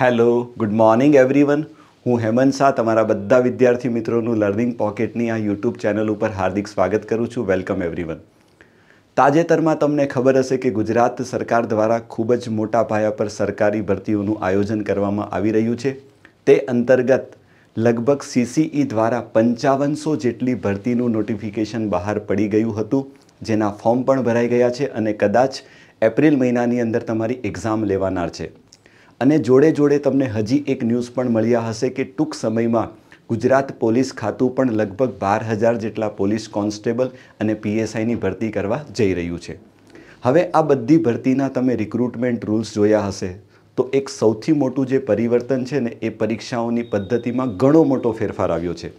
hello good morning everyone હું હેમંત શાહ તમારા બધા વિદ્યાર્થી મિત્રોનું લર્નિંગ પોકેટની આ યુટ્યુબ ચેનલ ઉપર હાર્દિક સ્વાગત કરું છું વેલકમ એવરીવન તાજેતરમાં તમને ખબર હશે કે ગુજરાત સરકાર દ્વારા ખૂબ જ મોટા પાયા પર સરકારી ભરતીઓનું આયોજન કરવામાં આવી રહ્યું છે તે અંતર્ગત લગભગ સીસીઈ દ્વારા પંચાવનસો જેટલી ભરતીનું નોટિફિકેશન બહાર પડી ગયું હતું જેના ફોર્મ પણ ભરાઈ ગયા છે અને કદાચ એપ્રિલ મહિનાની અંદર તમારી એક્ઝામ લેવાનાર છે અને જોડે જોડે તમને હજી એક ન્યૂઝ પણ મળ્યા હશે કે ટૂંક સમયમાં ગુજરાત પોલીસ ખાતું પણ લગભગ બાર હજાર જેટલા પોલીસ કોન્સ્ટેબલ અને પીએસઆઈની ભરતી કરવા જઈ રહ્યું છે હવે આ બધી ભરતીના તમે રિક્રુટમેન્ટ રૂલ્સ જોયા હશે તો એક સૌથી મોટું જે પરિવર્તન છે ને એ પરીક્ષાઓની પદ્ધતિમાં ઘણો મોટો ફેરફાર આવ્યો છે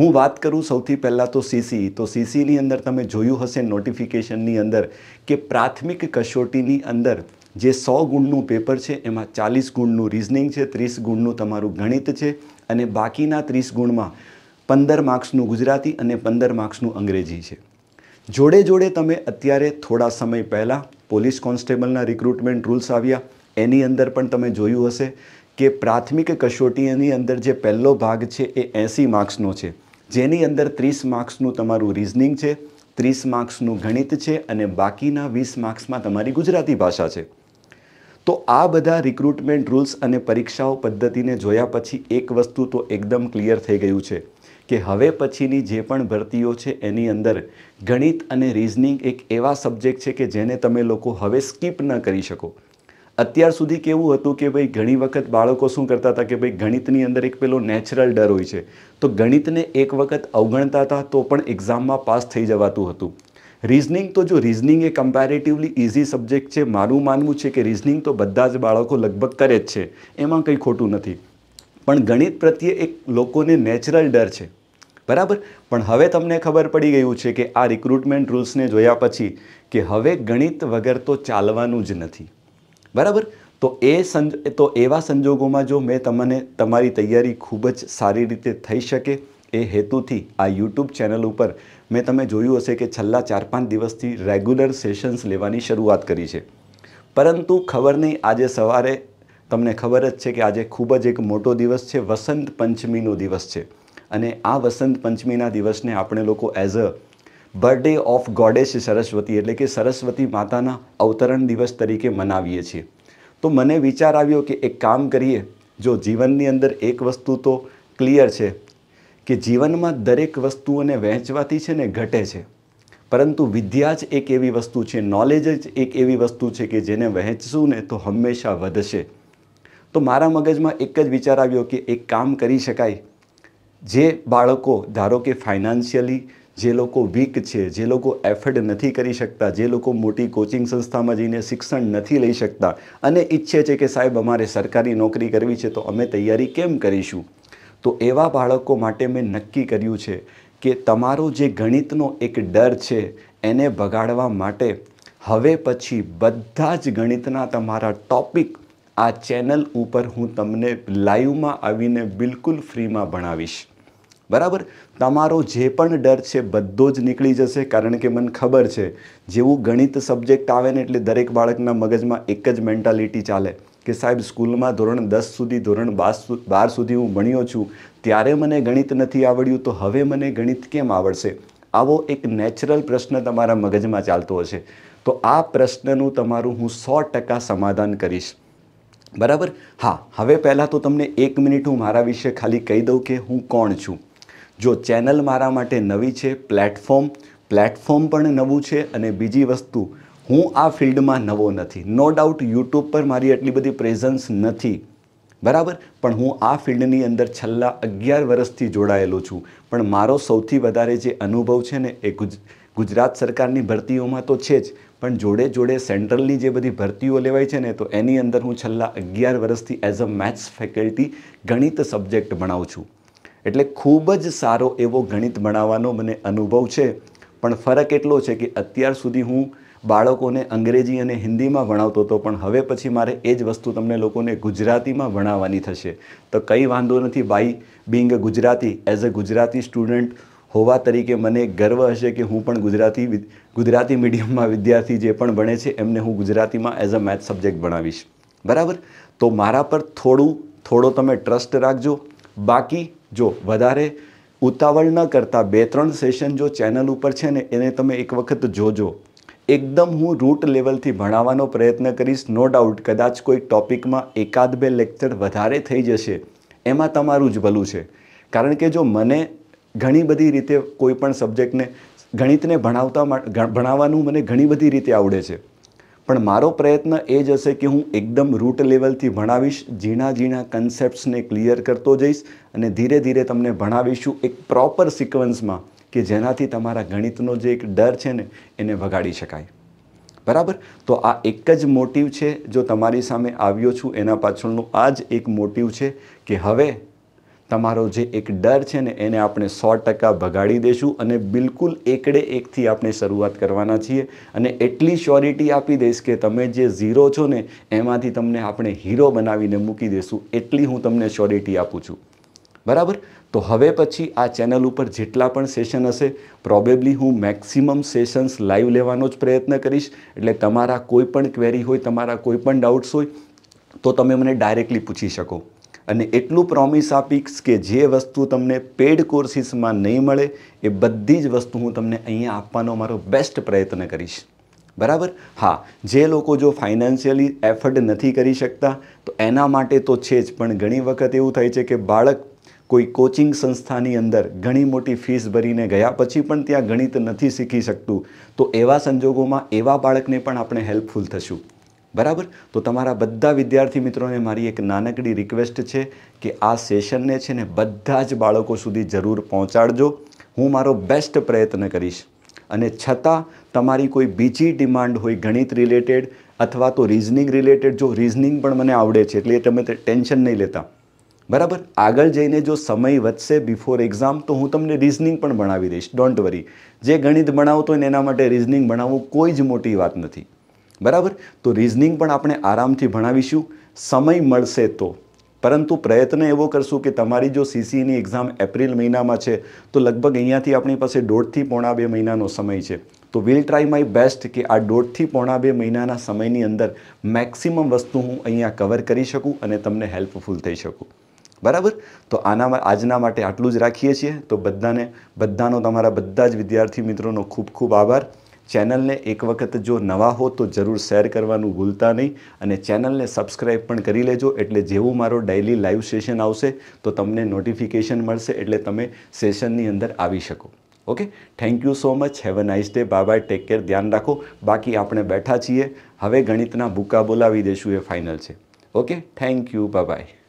હું વાત કરું સૌથી પહેલાં તો સીસી તો સીસીની અંદર તમે જોયું હશે નોટિફિકેશનની અંદર કે પ્રાથમિક કસોટીની અંદર જે સો ગુણનું પેપર છે એમાં ચાલીસ ગુણનું રિઝનિંગ છે ત્રીસ ગુણનું તમારું ગણિત છે અને બાકીના ત્રીસ ગુણમાં પંદર માર્ક્સનું ગુજરાતી અને પંદર માર્ક્સનું અંગ્રેજી છે જોડે જોડે તમે અત્યારે થોડા સમય પહેલાં પોલીસ કોન્સ્ટેબલના રિક્રુટમેન્ટ રૂલ્સ આવ્યા એની અંદર પણ તમે જોયું હશે કે પ્રાથમિક કસોટીની અંદર જે પહેલો ભાગ છે એ એંસી માર્ક્સનો છે જેની અંદર ત્રીસ માર્ક્સનું તમારું રિઝનિંગ છે ત્રીસ માર્ક્સનું ગણિત છે અને બાકીના વીસ માર્ક્સમાં તમારી ગુજરાતી ભાષા છે તો આ બધા રિક્રુટમેન્ટ રૂલ્સ અને પરીક્ષાઓ પદ્ધતિને જોયા પછી એક વસ્તુ તો એકદમ ક્લિયર થઈ ગયું છે કે હવે પછીની જે પણ ભરતીઓ છે એની અંદર ગણિત અને રિઝનિંગ એક એવા સબ્જેક્ટ છે કે જેને તમે લોકો હવે સ્કીપ ન કરી શકો અત્યાર સુધી કેવું હતું કે ભાઈ ઘણી વખત બાળકો શું કરતા હતા કે ભાઈ ગણિતની અંદર એક પેલો નેચરલ ડર હોય છે તો ગણિતને એક વખત અવગણતા હતા તો પણ એક્ઝામમાં પાસ થઈ જવાતું હતું રિઝનિંગ તો જો રિઝનિંગ એ કમ્પેરેટિવલી ઇઝી સબ્જેક્ટ છે મારું માનવું છે કે રિઝનિંગ તો બધા જ બાળકો લગભગ કરે જ છે એમાં કંઈ ખોટું નથી પણ ગણિત પ્રત્યે એક લોકોને નેચરલ ડર છે બરાબર પણ હવે તમને ખબર પડી ગયું છે કે આ રિક્રુટમેન્ટ રૂલ્સને જોયા પછી કે હવે ગણિત વગર તો ચાલવાનું જ નથી બરાબર તો એ સંજ તો એવા સંજોગોમાં જો મેં તમને તમારી તૈયારી ખૂબ જ સારી રીતે થઈ શકે એ હેતુથી આ યુટ્યુબ ચેનલ ઉપર મેં તમે જોયું હશે કે છેલ્લા ચાર પાંચ દિવસથી રેગ્યુલર સેશન્સ લેવાની શરૂઆત કરી છે પરંતુ ખબર નહીં આજે સવારે તમને ખબર જ છે કે આજે ખૂબ જ એક મોટો દિવસ છે વસંત પંચમીનો દિવસ છે અને આ વસંત પંચમીના દિવસને આપણે લોકો as a birthday of goddess Saraswati એટલે કે સરસ્વતી માતાના અવતરણ દિવસ તરીકે મનાવીએ છીએ તો મને વિચાર આવ્યો કે એક કામ કરીએ જો જીવનની અંદર એક વસ્તુ તો ક્લિયર છે કે જીવનમાં દરેક વસ્તુઓને વહેંચવાથી છે ને ઘટે છે પરંતુ વિદ્યા જ એક એવી વસ્તુ છે નોલેજ જ એક એવી વસ્તુ છે કે જેને વહેંચશું ને તો હંમેશા વધશે તો મારા મગજમાં એક જ વિચાર આવ્યો કે એક કામ કરી શકાય જે બાળકો ધારો કે ફાઇનાન્શિયલી જે લોકો વીક છે જે લોકો એફર્ડ નથી કરી શકતા જે લોકો મોટી કોચિંગ સંસ્થામાં જઈને શિક્ષણ નથી લઈ શકતા અને ઈચ્છે છે કે સાહેબ અમારે સરકારી નોકરી કરવી છે તો અમે તૈયારી કેમ કરીશું તો એવા બાળકો માટે મેં નક્કી કર્યું છે કે તમારો જે ગણિતનો એક ડર છે એને ભગાડવા માટે હવે પછી બધા જ ગણિતના તમારા ટોપિક આ ચેનલ ઉપર હું તમને લાઈવમાં આવીને બિલકુલ ફ્રીમાં ભણાવીશ બરાબર તમારો જે પણ ડર છે બધો જ નીકળી જશે કારણ કે મને ખબર છે જેવું ગણિત સબ્જેક્ટ આવે ને એટલે દરેક બાળકના મગજમાં એક જ મેન્ટાલિટી ચાલે કે સાહેબ સ્કૂલમાં ધોરણ દસ સુધી ધોરણ બાર બાર સુધી હું ભણ્યો છું ત્યારે મને ગણિત નથી આવડ્યું તો હવે મને ગણિત કેમ આવડશે આવો એક નેચરલ પ્રશ્ન તમારા મગજમાં ચાલતો હશે તો આ પ્રશ્નનું તમારું હું સો ટકા સમાધાન કરીશ બરાબર હા હવે પહેલાં તો તમને એક મિનિટ હું મારા વિશે ખાલી કહી દઉં કે હું કોણ છું જો ચેનલ મારા માટે નવી છે પ્લેટફોર્મ પ્લેટફોર્મ પણ નવું છે અને બીજી વસ્તુ હું આ ફિલ્ડમાં નવો નથી નો ડાઉટ યુટ્યુબ પર મારી એટલી બધી પ્રેઝન્સ નથી બરાબર પણ હું આ ફિલ્ડની અંદર છેલ્લા અગિયાર વર્ષથી જોડાયેલો છું પણ મારો સૌથી વધારે જે અનુભવ છે ને એ ગુજરાત સરકારની ભરતીઓમાં તો છે જ પણ જોડે જોડે સેન્ટ્રલની જે બધી ભરતીઓ લેવાય છે ને તો એની અંદર હું છેલ્લા અગિયાર વર્ષથી એઝ અ મેથ્સ ફેકલ્ટી ગણિત સબ્જેક્ટ ભણાવું છું એટલે ખૂબ જ સારો એવો ગણિત ભણાવવાનો મને અનુભવ છે પણ ફરક એટલો છે કે અત્યાર સુધી હું બાળકોને અંગ્રેજી અને હિન્દીમાં ભણાવતો હતો પણ હવે પછી મારે એ જ વસ્તુ તમને લોકોને ગુજરાતીમાં ભણાવવાની થશે તો કંઈ વાંધો નથી by being Gujarati as a Gujarati student હોવા તરીકે મને ગર્વ હશે કે હું પણ ગુજરાતી ગુજરાતી મીડિયમમાં વિદ્યાર્થી જે પણ ભણે છે એમને હું ગુજરાતીમાં એઝ અ મેથ સબ્જેક્ટ ભણાવીશ બરાબર તો મારા પર થોડું થોડો તમે ટ્રસ્ટ રાખજો બાકી જો વધારે ઉતાવળ ન કરતાં બે ત્રણ સેશન જો ચેનલ ઉપર છે ને એને તમે એક વખત જોજો એકદમ હું રૂટ લેવલથી ભણાવવાનો પ્રયત્ન કરીશ નો ડાઉટ કદાચ કોઈ ટૉપિકમાં એકાદ બે લેક્ચર વધારે થઈ જશે એમાં તમારું જ ભલું છે કારણ કે જો મને ઘણી બધી રીતે કોઈ પણ સબ્જેક્ટને ગણિતને ભણાવતા ભણાવવાનું મને ઘણી બધી રીતે આવડે છે પણ મારો પ્રયત્ન એ જ હશે કે હું એકદમ રૂટ લેવલથી ભણાવીશ ઝીણા ઝીણા કન્સેપ્ટ્સને ક્લિયર કરતો જઈશ અને ધીરે ધીરે તમને ભણાવીશું એક પ્રોપર સિક્વન્સમાં કે જેનાથી તમારા ગણિતનો જે એક ડર છે ને એને ભગાડી શકાય બરાબર તો આ એક જ મોટિવ છે જો તમારી સામે આવ્યો છું એના પાછળનું આ જ એક મોટિવ છે કે હવે તમારો જે એક ડર છે ને એને આપણે સો ટકા ભગાડી દઈશું અને બિલકુલ એકડે એકથી આપણે શરૂઆત કરવાના છીએ અને એટલી શ્યોરિટી આપી દઈશ કે તમે જે ઝીરો છો ને એમાંથી તમને આપણે હીરો બનાવીને મૂકી દઈશું એટલી હું તમને શ્યોરિટી આપું છું બરાબર તો હવે પછી આ ચેનલ ઉપર જેટલા પણ સેશન હશે પ્રોબેબલી હું મેક્સિમમ સેશન્સ લાઈવ લેવાનો જ પ્રયત્ન કરીશ એટલે તમારા કોઈ પણ ક્વેરી હોય તમારા કોઈ પણ ડાઉટ્સ હોય તો તમે મને ડાયરેક્ટલી પૂછી શકો અને એટલું પ્રોમિસ આપીશ કે જે વસ્તુ તમને પેડ કોર્સિસમાં નહીં મળે એ બધી જ વસ્તુ હું તમને અહીંયા આપવાનો મારો બેસ્ટ પ્રયત્ન કરીશ બરાબર હા જે લોકો જો ફાઇનાન્શિયલી એફર્ડ નથી કરી શકતા તો એના માટે તો છે જ પણ ઘણી વખત એવું થાય છે કે બાળક કોઈ કોચિંગ સંસ્થાની અંદર ઘણી મોટી ફીસ ભરીને ગયા પછી પણ ત્યાં ગણિત નથી શીખી શકતું તો એવા સંજોગોમાં એવા બાળકને પણ આપણે હેલ્પફુલ થશું બરાબર તો તમારા બધા વિદ્યાર્થી મિત્રોને મારી એક નાનકડી રિક્વેસ્ટ છે કે આ સેશનને છે ને બધા જ બાળકો સુધી જરૂર પહોંચાડજો હું મારો બેસ્ટ પ્રયત્ન કરીશ અને છતાં તમારી કોઈ બીજી ડિમાન્ડ હોય ગણિત રિલેટેડ અથવા તો રિઝનિંગ રિલેટેડ જો રિઝનિંગ પણ મને આવડે છે એટલે તમે ટેન્શન નહીં લેતા બરાબર આગળ જઈને જો સમય વધશે બિફોર એક્ઝામ તો હું તમને રિઝનિંગ પણ ભણાવી દઈશ ડોન્ટ વરી જે ગણિત ભણાવતો હોય ને એના માટે રિઝનિંગ ભણાવવું કોઈ જ મોટી વાત નથી બરાબર તો રિઝનિંગ પણ આપણે આરામથી ભણાવીશું સમય મળશે તો પરંતુ પ્રયત્ન એવો કરશું કે તમારી જો સીસીની એક્ઝામ એપ્રિલ મહિનામાં છે તો લગભગ અહીંયાથી આપણી પાસે દોઢથી પોણા બે મહિનાનો સમય છે તો વિલ ટ્રાય માય બેસ્ટ કે આ દોઢથી પોણા બે મહિનાના સમયની અંદર મેક્સિમમ વસ્તુ હું અહીંયા કવર કરી શકું અને તમને હેલ્પફુલ થઈ શકું બરાબર તો આનામાં આજના માટે આટલું જ રાખીએ છીએ તો બધાને બધાનો તમારા બધા જ વિદ્યાર્થી મિત્રોનો ખૂબ ખૂબ આભાર ચેનલને એક વખત જો નવા હો તો જરૂર શેર કરવાનું ભૂલતા નહીં અને ચેનલને સબસ્ક્રાઈબ પણ કરી લેજો એટલે જેવું મારો ડેઇલી લાઈવ સેશન આવશે તો તમને નોટિફિકેશન મળશે એટલે તમે સેશનની અંદર આવી શકો okay thank you so much have a nice day bye bye take care ધ્યાન રાખો બાકી આપણે બેઠા છીએ હવે ગણિતના ભૂકા બોલાવી દેશું એ ફાઇનલ છે okay thank you bye by